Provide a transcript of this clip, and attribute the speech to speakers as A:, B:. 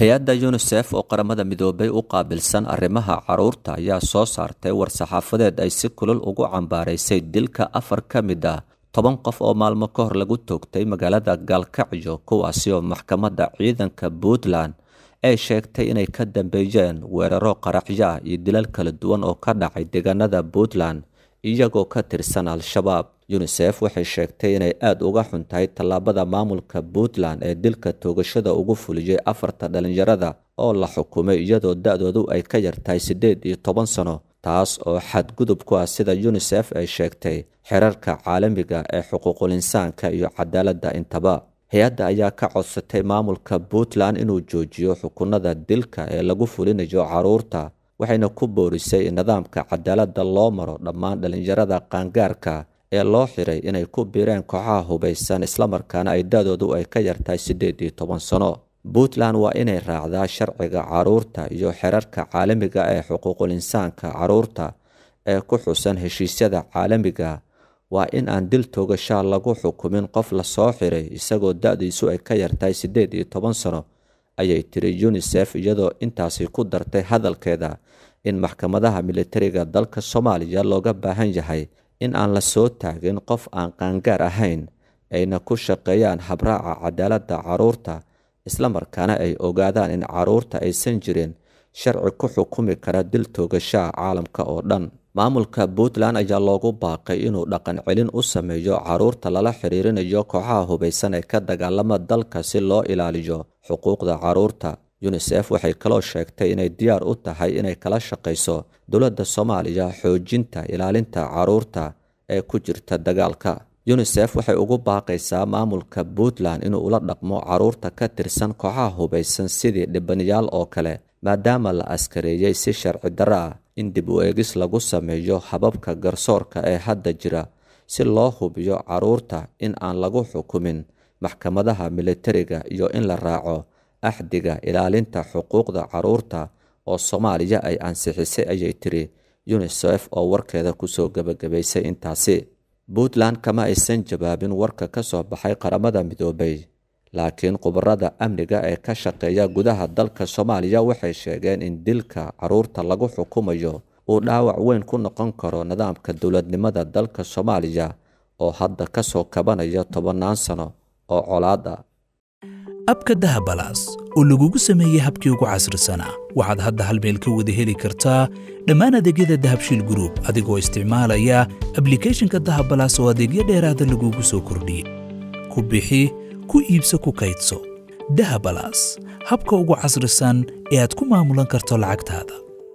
A: hay-adda yunisef oo qaramada midoobay u qaabilsan arrimaha caruurta ayaa soo saartay war-saxaafadeed ay si kulul ugu cambaaraysay dilka afar ka mid ah toban qof oo maalmo ka hor lagu toogtay magaalada gaalkacyo kuwaasi oo maxkamadda ciidanka puntland ay sheegtay inay ka dambeeyeen weeraro qaraxyaa iyo dilal kala duwan oo ka dhacay deegaanada puntland iyagoo ka tirsan al-shabaab yunisef waxay sheegtay inay aada uga xun tahay tallaabada maamulka puntland ee dilka toogashada ugu fuliyay afarta dhallinyarada oo la xukumay iyadoo da-doodu ay ka yartahay siddeed iyo toban sano taas oo xadgudub ku ah sida yunisef ay sheegtay xerarka caalamiga ah ee xuquuqul insaanka iyo cadaaladda intaba hay-adda ayaa ka codsatay maamulka puntland inuu joojiyo xukunada dilka ee lagu fulinayo carruurta waxayna ku boorisay in nidaamka cadaaladda loo maro dhammaan dhallinyarada qaangaarka ee loo xiray inay ku biireen kooxaha hubaysan islamarkaana ay da-doodu ay ka yartahay siddeed iyo toban sano puntland waa inay raacdaa sharciga caruurta iyo xerarka caalamiga ah ee xuquuqul insaanka caruurta ee ku xusan heshiisyada caalamiga waa in aan dil toogashaa lagu xukumin qof lasoo xiray isagoo da-diisu ay ka yartahay siddeed iyo toban sano ayay tiri unisef iyadoo intaasi ku dartay hadalkeeda in maxkamadaha militariga dalka soomaaliya looga baahan yahay in aan la soo taagin qof aan qaangaar ahayn ayna ku shaqeeyaan habraaca cadaaladda caruurta markaana ay ogaadaan in caruurta aysan jirin sharci ku xukumi kara dil toogashaha caalamka oo dhan maamulka puntland ayaa loogu baaqay inuu dhaqan celin u sameeyo caruurta lala xiriirinayo kooxaha hubaysan ee ka dagaalama dalka si loo ilaaliyo xuquuqda caruurta unisef waxay kaloo sheegtay inay diyaar u tahay inay kala shaqayso dowladda soomaaliya xoojinta ilaalinta caruurta ee ku jirta dagaalka unisef waxay ugu baaqaysaa maamulka puntland inuu ula dhaqmo caruurta ka tirsan kooxaha hubaysan sidii dhibanayaal oo kale maadaama la askareeyey si sharci darro ah in dib u eegis lagu sameeyo hababka garsoorka ee hadda jira si loo hubiyo caruurta in aan lagu xukumin maxkamadaha militariga iyo in la raaco axdiga ilaalinta xuquuqda caruurta oo soomaaliya ay ansixisay ayay tiri unisef oo warkeeda kusoo gebagabaysay intaasi puntland kama aysan jawaabin warka ka soo baxay qaramada midoobay laakiin khubarada amniga ee ka shaqeeya gudaha dalka soomaaliya waxay sheegeen in dilka caruurta lagu xukumayo uu dhaawac weyn ku noqon karo nidaamka dowladnimada dalka soomaaliya oo hadda ka soo kabanaya tobannaan sano oo colaad ah
B: abka dahabalas oo lagugu sameeyey habkii ugu casrisanaa waxaad hadda hal meel ka wada heli kartaa dhammaan adeegyada dahabshiil gruub adigoo isticmaalaya ablicathonka dahabalaas oo adeegyo dheeraada lagugu soo kordhiyey ku bixi ku iibso ku kaydso dahabalaas habka ugu casrisan ee aad ku maamulan karto lacagtaada